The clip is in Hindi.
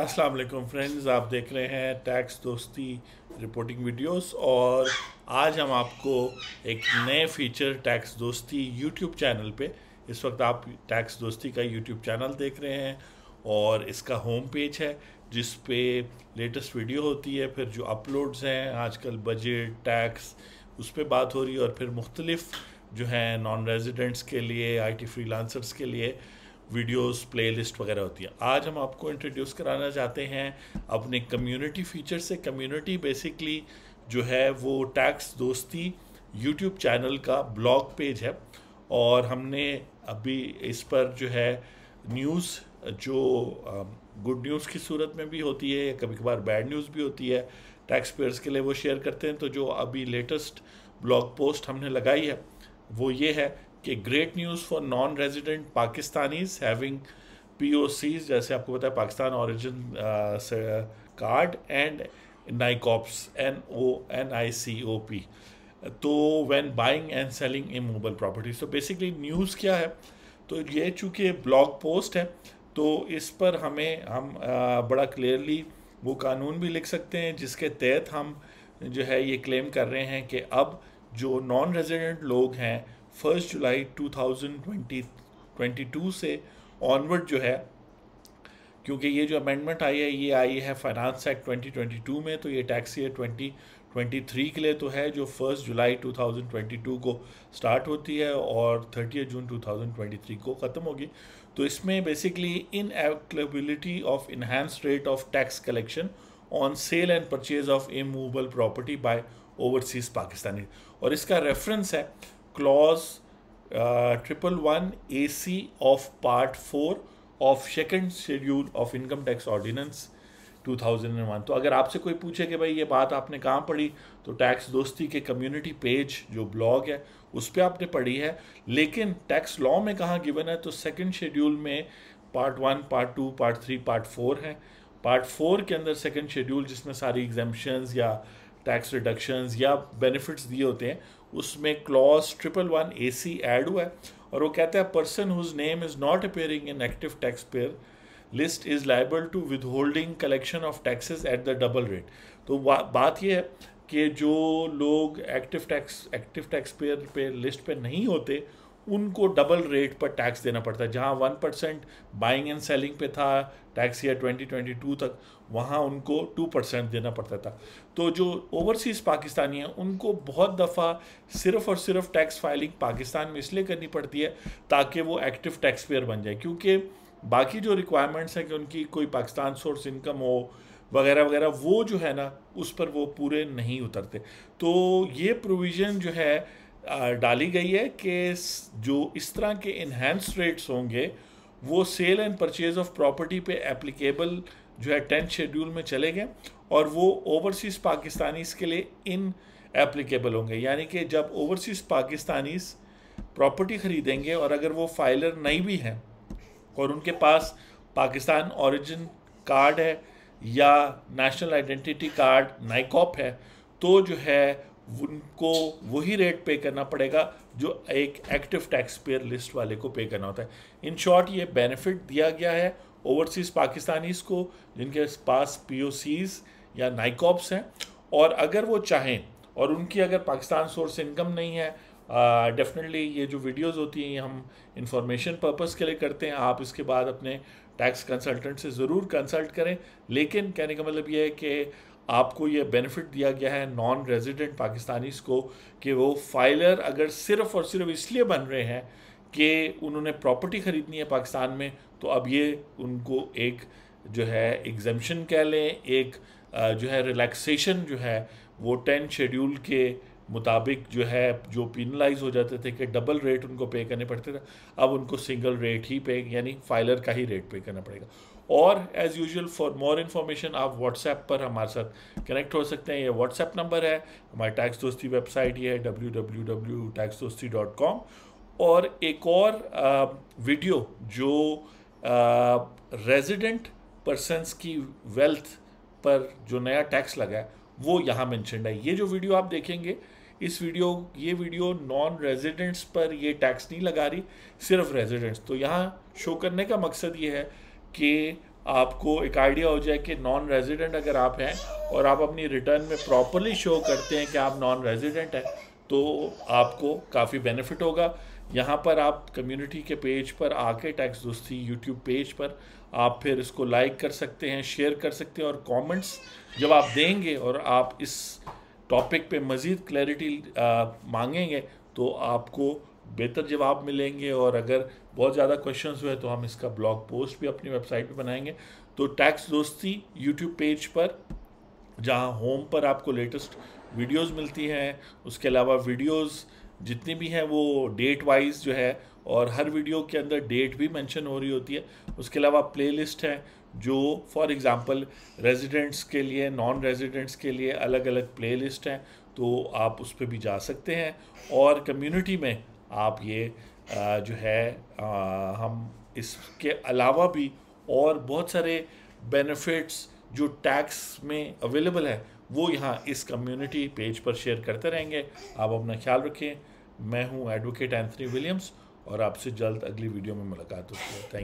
अस्सलाम वालेकुम फ्रेंड्स आप देख रहे हैं टैक्स दोस्ती रिपोर्टिंग वीडियोस और आज हम आपको एक नए feature tax Dosti YouTube channel पे इस वक्त आप टैक्स दोस्ती का यूट्यूब चैनल देख रहे हैं और इसका होम पेज है जिस पे लेटेस्ट वीडियो होती है फिर जो अपलोड्स हैं आजकल बजट टैक्स उस पर बात हो रही है और फिर मुख्तलिफ जो हैं नॉन रेजिडेंट्स के लिए आई टी फ्रीलांसर्स के लिए वीडियोस प्लेलिस्ट वगैरह होती है आज हम आपको इंट्रोड्यूस कराना चाहते हैं अपने कम्युनिटी फीचर से कम्युनिटी बेसिकली जो है वो टैक्स दोस्ती यूट्यूब चैनल का ब्लॉग पेज है और हमने अभी इस पर जो है न्यूज़ जो गुड न्यूज़ की सूरत में भी होती है या कभी कभार बैड न्यूज़ भी होती है टैक्स पेयर्स के लिए वो शेयर करते हैं तो जो अभी लेटेस्ट ब्लॉग पोस्ट हमने लगाई है वो ये है कि great news for non resident Pakistanis having P जैसे आपको पता है Pakistan origin card and NICOPs N O N I C O P तो when buying and selling movable properties तो बेसिकली न्यूज़ क्या है तो ये चूँकि ब्लॉग पोस्ट है तो इस पर हमें हम uh, बड़ा क्लियरली वो कानून भी लिख सकते हैं जिसके तहत हम जो है ये क्लेम कर रहे हैं कि अब जो नॉन रेजिडेंट लोग हैं फर्स्ट जुलाई 2022 से ऑनवर्ड जो है क्योंकि ये जो अमेंडमेंट आई है ये आई है फाइनेंस एक्ट 2022 में तो ये टैक्स ईयर 2023 के लिए तो है जो फर्स्ट जुलाई 2022 को स्टार्ट होती है और थर्टी जून 2023 को ख़त्म होगी तो इसमें basically in availability of enhance rate of tax collection on sale and purchase of immovable property by overseas Pakistani और इसका रेफरेंस है clause triple one A C of part four of second schedule of income tax ordinance 2001 तो अगर आपसे कोई पूछे कि भाई ये बात आपने कहाँ पढ़ी तो टैक्स दोस्ती के कम्युनिटी पेज जो ब्लॉग है उस पर आपने पढ़ी है लेकिन टैक्स लॉ में कहाँ गिवन है तो सेकेंड शेड्यूल में part one part two part three part four है पार्ट फोर के अंदर सेकेंड शेड्यूल जिसमें सारी एग्जामेशन या टैक्स रिडक्शंस या बेनिफिट्स दिए होते हैं उसमें clause triple one A C add हुआ है और वो कहता है person whose name is not appearing in active tax payer list is liable to withholding collection of taxes at the double rate तो बात यह है कि जो लोग active tax active tax payer पे लिस्ट पे नहीं होते उनको डबल रेट पर टैक्स देना पड़ता है जहाँ one percent buying and selling पे था टैक्स ईयर टू तक वहाँ उनको टू परसेंट देना पड़ता था तो जो ओवरसीज़ पाकिस्तानी हैं उनको बहुत दफ़ा सिर्फ़ और सिर्फ टैक्स फाइलिंग पाकिस्तान में इसलिए करनी पड़ती है ताकि वो एक्टिव टैक्स पेयर बन जाए क्योंकि बाकी जो रिक्वायरमेंट्स हैं कि उनकी कोई पाकिस्तान सोर्स इनकम हो वगैरह वगैरह वो जो है ना उस पर वो पूरे नहीं उतरते तो ये प्रोविज़न जो है डाली गई है कि जो इस तरह के इन्हेंस रेट्स होंगे वो sale and purchase of property पे एप्लीकेबल जो है टेंथ शेड्यूल में चले गए और वो ओवरसीज़ पाकिस्तानीज़ के लिए इन एप्लीकेबल होंगे यानी कि जब ओवरसीज़ पाकिस्तानीज़ प्रॉपर्टी ख़रीदेंगे और अगर वो फाइलर नहीं भी हैं और उनके पास पाकिस्तान ओरिजिन कार्ड है या नेशनल आइडेंटिटी कार्ड नाइकॉप है तो जो है उनको वही रेट पे करना पड़ेगा जो एक एक्टिव टैक्स पेयर लिस्ट वाले को पे करना होता है इन शॉर्ट ये बेनिफिट दिया गया है ओवरसीज़ पाकिस्तानीज़ को जिनके पास पी या नाइकॉप्स हैं और अगर वो चाहें और उनकी अगर पाकिस्तान सोर्स इनकम नहीं है डेफिनेटली ये जो वीडियोस होती हैं हम इंफॉर्मेशन पर्पस के लिए करते हैं आप इसके बाद अपने टैक्स कंसल्टेंट से ज़रूर कंसल्ट करें लेकिन कहने का मतलब ये है कि आपको ये बेनिफिट दिया गया है नॉन रेजिडेंट पाकिस्तानीज़ को कि वो फाइलर अगर सिर्फ़ और सिर्फ इसलिए बन रहे हैं कि उन्होंने प्रॉपर्टी ख़रीदनी है पाकिस्तान में तो अब ये उनको एक जो है एग्ज़म्पन कह लें एक जो है रिलैक्सेशन जो है वो टेंथ शेड्यूल के मुताबिक जो है जो पिनलाइज हो जाते थे कि डबल रेट उनको पे करने पड़ते थे अब उनको सिंगल रेट ही पे यानी फाइलर का ही रेट पे करना पड़ेगा और as usual for more information आप व्हाट्सएप पर हमारे साथ कनेक्ट हो सकते हैं ये व्हाट्सएप नंबर है हमारी टैक्स दोस्ती वेबसाइट ये है W W W tax Dosti dot com और एक और आ, वीडियो जो रेजिडेंट पर्सनस की वेल्थ पर जो नया टैक्स लगा है वो यहाँ मैंशनड है ये जो वीडियो आप देखेंगे इस वीडियो ये वीडियो नॉन रेजिडेंट्स पर ये टैक्स नहीं लगा रही सिर्फ रेजिडेंट्स तो यहाँ शो करने का मकसद ये है कि आपको एक आइडिया हो जाए कि नॉन रेजिडेंट अगर आप हैं और आप अपनी रिटर्न में प्रॉपरली शो करते हैं कि आप नॉन रेजिडेंट हैं तो आपको काफ़ी बेनिफिट होगा यहाँ पर आप कम्युनिटी के पेज पर आके टैक्स दोस्ती यूट्यूब पेज पर आप फिर इसको लाइक कर सकते हैं शेयर कर सकते हैं और कमेंट्स जब आप देंगे और आप इस टॉपिक पे मज़ीद क्लैरिटी मांगेंगे तो आपको बेहतर जवाब मिलेंगे और अगर बहुत ज़्यादा क्वेश्चन हुए तो हम इसका ब्लॉग पोस्ट भी अपनी वेबसाइट पर बनाएंगे तो टैक्स दोस्ती यूट्यूब पेज पर जहाँ होम पर आपको लेटेस्ट वीडियोस मिलती हैं उसके अलावा वीडियोस जितनी भी हैं वो डेट वाइज जो है और हर वीडियो के अंदर डेट भी मेंशन हो रही होती है उसके अलावा प्लेलिस्ट है जो फॉर एग्जांपल रेजिडेंट्स के लिए नॉन रेजिडेंट्स के लिए अलग अलग प्लेलिस्ट हैं तो आप उस पर भी जा सकते हैं और कम्युनिटी में आप ये जो है हम इसके अलावा भी और बहुत सारे बेनिफिट्स जो टैक्स में अवेलेबल है वो यहाँ इस कम्युनिटी पेज पर शेयर करते रहेंगे आप अपना ख्याल रखें मैं हूँ एडवोकेट एंथनी विलियम्स और आपसे जल्द अगली वीडियो में मुलाकात होती है थैंक